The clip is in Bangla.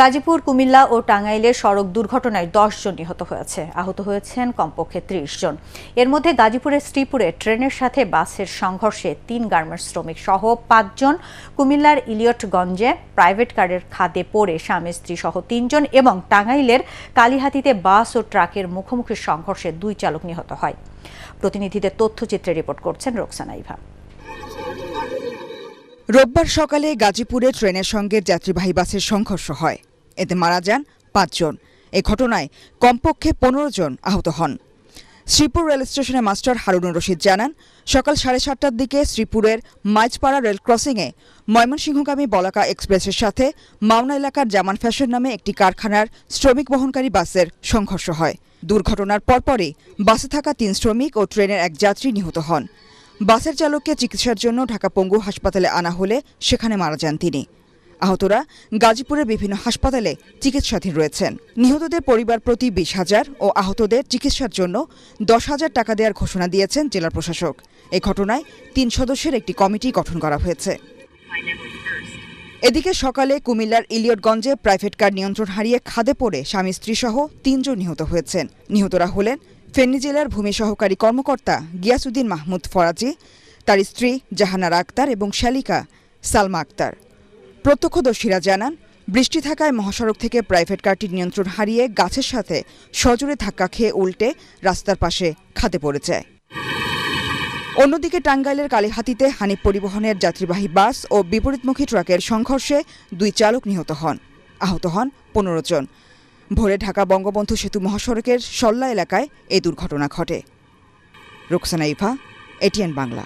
গাজীপুর কুমিল্লা ও টাঙ্গাইলের সড়ক দুর্ঘটনায় দশ জন নিহত হয়েছে আহত হয়েছেন কমপক্ষে ত্রিশ জন এর মধ্যে গাজীপুরের শ্রীপুরে ট্রেনের সাথে বাসের সংঘর্ষে তিন গার্মেন্টস শ্রমিক সহ পাঁচজন কুমিল্লার ইলিয়টগঞ্জে প্রাইভেট কারের খাদে পড়ে স্বামী স্ত্রী সহ তিনজন এবং টাঙ্গাইলের কালীহাতিতে বাস ও ট্রাকের মুখোমুখি সংঘর্ষে দুই চালক নিহত হয় প্রতিনিধিদের তথ্যচিত্রে রিপোর্ট করছেন রোকসানা ইভা রোববার সকালে গাজীপুরে ট্রেনের সঙ্গে যাত্রীবাহী বাসের সংঘর্ষ হয় এতে মারা যান পাঁচজন এ ঘটনায় কমপক্ষে পনেরো জন আহত হন শ্রীপুর রেল স্টেশনের মাস্টার হারুনুর রশিদ জানান সকাল সাড়ে সাতটার দিকে শ্রীপুরের মাইজপাড়া রেল ক্রসিংয়ে ময়মনসিংহগামী বলাকা এক্সপ্রেসের সাথে মাওনা এলাকার জামান ফ্যাশন নামে একটি কারখানার শ্রমিক বহনকারী বাসের সংঘর্ষ হয় দুর্ঘটনার পরপরই বাসে থাকা তিন শ্রমিক ও ট্রেনের এক যাত্রী নিহত হন বাসের চালককে চিকিৎসার জন্য ঢাকা পঙ্গু হাসপাতালে আনা হলে সেখানে মারা যান তিনি আহতরা গাজীপুরের বিভিন্ন হাসপাতালে চিকিৎসাধীন রয়েছেন নিহতদের পরিবার প্রতি বিশ হাজার ও আহতদের চিকিৎসার জন্য দশ হাজার টাকা দেওয়ার ঘোষণা দিয়েছেন জেলা প্রশাসক এ ঘটনায় তিন সদস্যের একটি কমিটি গঠন করা হয়েছে এদিকে সকালে কুমিল্লার ইলিয়টগঞ্জে প্রাইভেট কার নিয়ন্ত্রণ হারিয়ে খাদে পড়ে স্বামী স্ত্রীসহ তিনজন নিহত হয়েছেন নিহতরা হলেন ফেনী জেলার ভূমি সহকারী কর্মকর্তা গিয়াসুদ্দিন মাহমুদ ফরাজি তার স্ত্রী জাহানারা আক্তার এবং শালিকা সালমা আক্তার প্রত্যক্ষদর্শীরা জানান বৃষ্টি থাকায় মহাসড়ক থেকে প্রাইভেট কারটির নিয়ন্ত্রণ হারিয়ে গাছের সাথে সজোরে ধাক্কা খেয়ে উল্টে রাস্তার পাশে খাদে পড়ে যায় অন্যদিকে টাঙ্গাইলের কালীহাতিতে হানিফ পরিবহনের যাত্রীবাহী বাস ও বিপরীতমুখী ট্রাকের সংঘর্ষে দুই চালক নিহত হন আহত হন পনেরো জন ভোরে ঢাকা বঙ্গবন্ধু সেতু মহাসড়কের সল্লা এলাকায় এই দুর্ঘটনা ঘটে রোকসানা ইফা এটিএন বাংলা